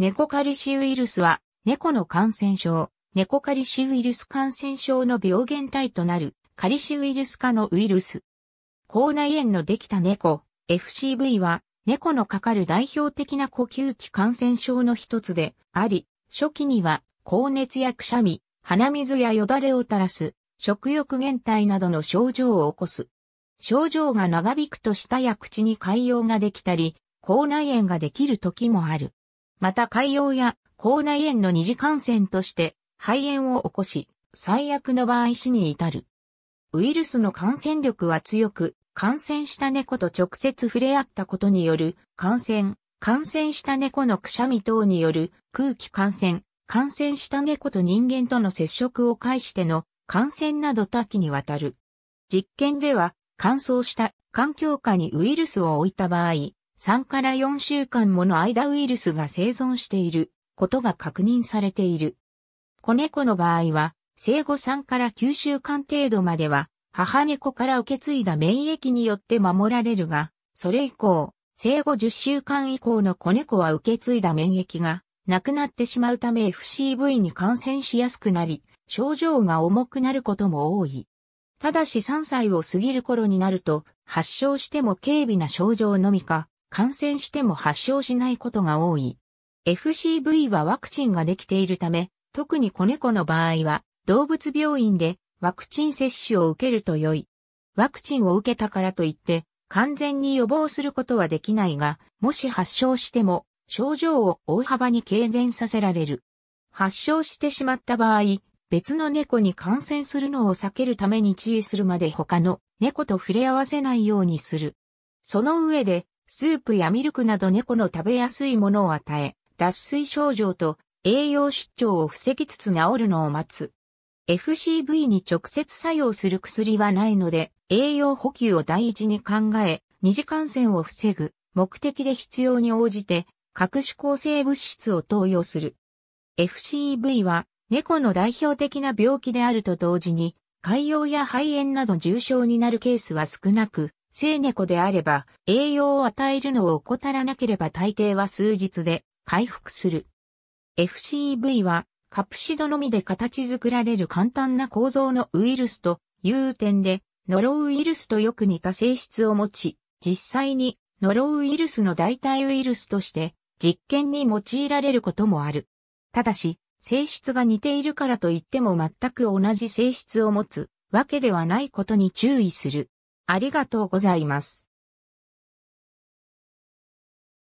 猫カリシウイルスは、猫の感染症、猫カリシウイルス感染症の病原体となる、カリシウイルス化のウイルス。口内炎のできた猫、FCV は、猫のかかる代表的な呼吸器感染症の一つであり、初期には、高熱やくしゃみ、鼻水やよだれを垂らす、食欲減退などの症状を起こす。症状が長引くと舌や口に潰瘍ができたり、口内炎ができる時もある。また海洋や口内炎の二次感染として肺炎を起こし、最悪の場合死に至る。ウイルスの感染力は強く、感染した猫と直接触れ合ったことによる感染、感染した猫のくしゃみ等による空気感染、感染した猫と人間との接触を介しての感染など多岐にわたる。実験では乾燥した環境下にウイルスを置いた場合、3から4週間もの間ウイルスが生存していることが確認されている。子猫の場合は、生後3から9週間程度までは、母猫から受け継いだ免疫によって守られるが、それ以降、生後10週間以降の子猫は受け継いだ免疫がなくなってしまうため FCV に感染しやすくなり、症状が重くなることも多い。ただし3歳を過ぎる頃になると、発症しても軽微な症状のみか、感染しても発症しないことが多い。FCV はワクチンができているため、特に子猫の場合は、動物病院でワクチン接種を受けると良い。ワクチンを受けたからといって、完全に予防することはできないが、もし発症しても、症状を大幅に軽減させられる。発症してしまった場合、別の猫に感染するのを避けるために注意するまで他の猫と触れ合わせないようにする。その上でスープやミルクなど猫の食べやすいものを与え、脱水症状と栄養失調を防ぎつつ治るのを待つ。FCV に直接作用する薬はないので、栄養補給を第一に考え、二次感染を防ぐ目的で必要に応じて、各種抗生物質を投与する。FCV は猫の代表的な病気であると同時に、潰瘍や肺炎など重症になるケースは少なく、生猫であれば、栄養を与えるのを怠らなければ大抵は数日で回復する。FCV は、カプシドのみで形作られる簡単な構造のウイルスという点で、ノロウイルスとよく似た性質を持ち、実際にノロウイルスの代替ウイルスとして実験に用いられることもある。ただし、性質が似ているからといっても全く同じ性質を持つわけではないことに注意する。ありがとうございます。